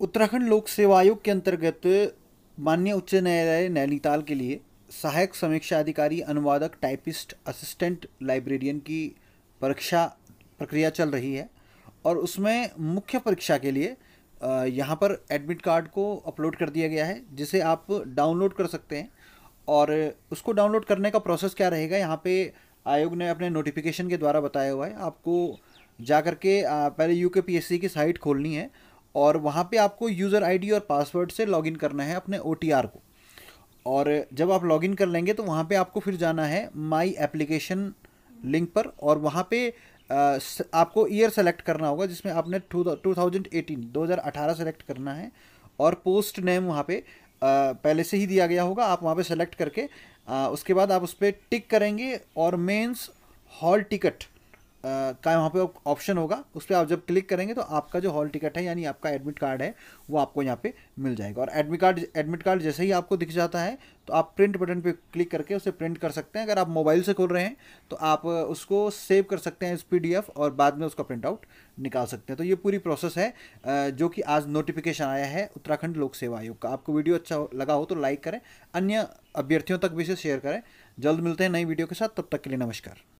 उत्तराखंड लोक सेवा आयोग के अंतर्गत माननीय उच्च न्यायालय नैनीताल के लिए सहायक समीक्षा अधिकारी अनुवादक टाइपिस्ट असिस्टेंट लाइब्रेरियन की परीक्षा प्रक्रिया चल रही है और उसमें मुख्य परीक्षा के लिए यहाँ पर एडमिट कार्ड को अपलोड कर दिया गया है जिसे आप डाउनलोड कर सकते हैं और उसको डाउनलोड करने का प्रोसेस क्या रहेगा यहाँ पे आयोग ने अपने नोटिफिकेशन के द्वारा बताया हुआ है आपको जा कर के पहले यू के पी की साइट खोलनी है और वहाँ पे आपको यूज़र आईडी और पासवर्ड से लॉगिन करना है अपने ओ को और जब आप लॉगिन कर लेंगे तो वहाँ पे आपको फिर जाना है माई एप्लीकेशन लिंक पर और वहाँ पे आपको ईयर सेलेक्ट करना होगा जिसमें आपने टू थाउजेंड एटीन दो हज़ार अठारह सेलेक्ट करना है और पोस्ट नेम वहाँ पे पहले से ही दिया गया होगा आप वहाँ पे सेलेक्ट करके उसके बाद आप उस पर टिक करेंगे और मेंस हॉल टिकट का वहाँ पे ऑप्शन होगा उस पर आप जब क्लिक करेंगे तो आपका जो हॉल टिकट है यानी आपका एडमिट कार्ड है वो आपको यहाँ पे मिल जाएगा और एडमिट कार्ड एडमिट कार्ड जैसे ही आपको दिख जाता है तो आप प्रिंट बटन पे क्लिक करके उसे प्रिंट कर सकते हैं अगर आप मोबाइल से खोल रहे हैं तो आप उसको सेव कर सकते हैं इस पी और बाद में उसका प्रिंट आउट निकाल सकते हैं तो ये पूरी प्रोसेस है जो कि आज नोटिफिकेशन आया है उत्तराखंड लोक सेवा आयोग का आपको वीडियो अच्छा लगा हो तो लाइक करें अन्य अभ्यर्थियों तक भी इसे शेयर करें जल्द मिलते हैं नई वीडियो के साथ तब तक के लिए नमस्कार